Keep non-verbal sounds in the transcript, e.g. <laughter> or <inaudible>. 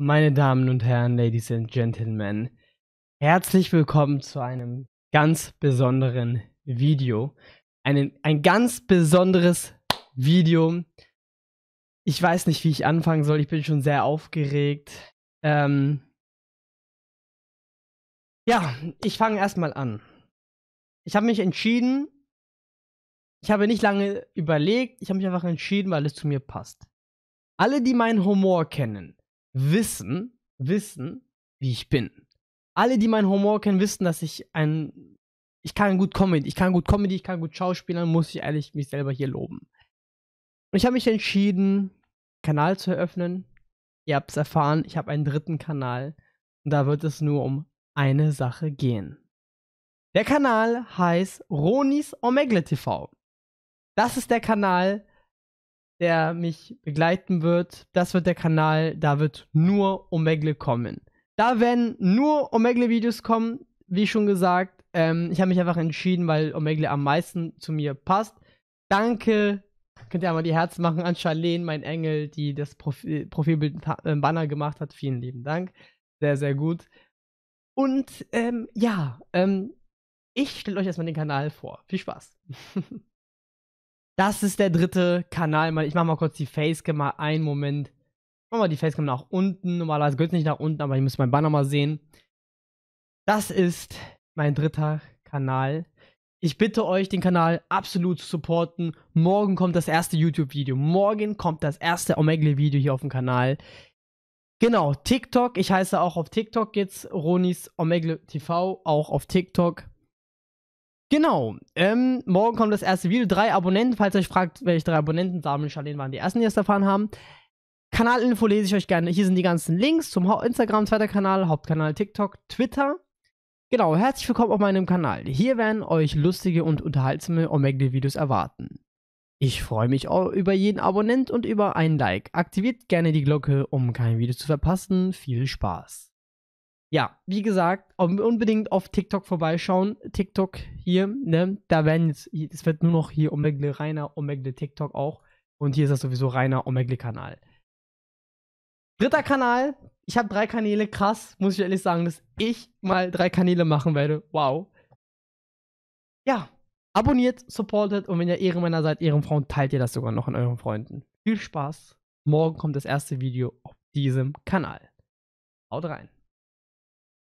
Meine Damen und Herren, Ladies and Gentlemen, herzlich willkommen zu einem ganz besonderen Video. Einen, ein ganz besonderes Video. Ich weiß nicht, wie ich anfangen soll. Ich bin schon sehr aufgeregt. Ähm ja, ich fange erstmal an. Ich habe mich entschieden. Ich habe nicht lange überlegt. Ich habe mich einfach entschieden, weil es zu mir passt. Alle, die meinen Humor kennen, wissen, wissen, wie ich bin. Alle, die meinen Humor kennen, wissen, dass ich ein ich kann gut Comedy, ich kann gut Comedy, ich kann gut Schauspielern, muss ich ehrlich mich selber hier loben. Und ich habe mich entschieden, Kanal zu eröffnen. Ihr habt es erfahren, ich habe einen dritten Kanal und da wird es nur um eine Sache gehen. Der Kanal heißt Ronis Omegle TV. Das ist der Kanal, der mich begleiten wird. Das wird der Kanal. Da wird nur Omegle kommen. Da werden nur Omegle-Videos kommen, wie schon gesagt. Ähm, ich habe mich einfach entschieden, weil Omegle am meisten zu mir passt. Danke. Könnt ihr einmal die Herzen machen an Charlene, mein Engel, die das Profi Profilbild äh, Banner gemacht hat. Vielen lieben Dank. Sehr, sehr gut. Und ähm, ja, ähm, ich stelle euch erstmal den Kanal vor. Viel Spaß. <laughs> Das ist der dritte Kanal. Ich mache mal kurz die Facecam mal einen Moment. Machen wir die Facecam nach unten. Normalerweise gehört es nicht nach unten, aber ich muss meinen Banner mal sehen. Das ist mein dritter Kanal. Ich bitte euch, den Kanal absolut zu supporten. Morgen kommt das erste YouTube-Video. Morgen kommt das erste Omegle-Video hier auf dem Kanal. Genau, TikTok. Ich heiße auch auf TikTok jetzt Ronis Omegle TV, auch auf TikTok. Genau. Ähm, morgen kommt das erste Video. Drei Abonnenten. Falls ihr euch fragt, welche drei Abonnenten Damen und Charlene waren die ersten, die es erfahren haben. Kanalinfo lese ich euch gerne. Hier sind die ganzen Links zum Instagram, zweiter Kanal, Hauptkanal, TikTok, Twitter. Genau, herzlich willkommen auf meinem Kanal. Hier werden euch lustige und unterhaltsame Omegle-Videos erwarten. Ich freue mich auch über jeden Abonnent und über einen Like. Aktiviert gerne die Glocke, um kein Video zu verpassen. Viel Spaß! ja, wie gesagt, unbedingt auf TikTok vorbeischauen. TikTok hier, ne? Da werden jetzt, es wird nur noch hier Omegle Rainer, Omegle TikTok auch. Und hier ist das sowieso Rainer Omegle Kanal. Dritter Kanal. Ich habe drei Kanäle. Krass, muss ich ehrlich sagen, dass ich mal drei Kanäle machen werde. Wow. Ja, abonniert, supportet und wenn ihr Ehrenmänner seid, Ehrenfrauen, teilt ihr das sogar noch an euren Freunden. Viel Spaß. Morgen kommt das erste Video auf diesem Kanal. Haut rein.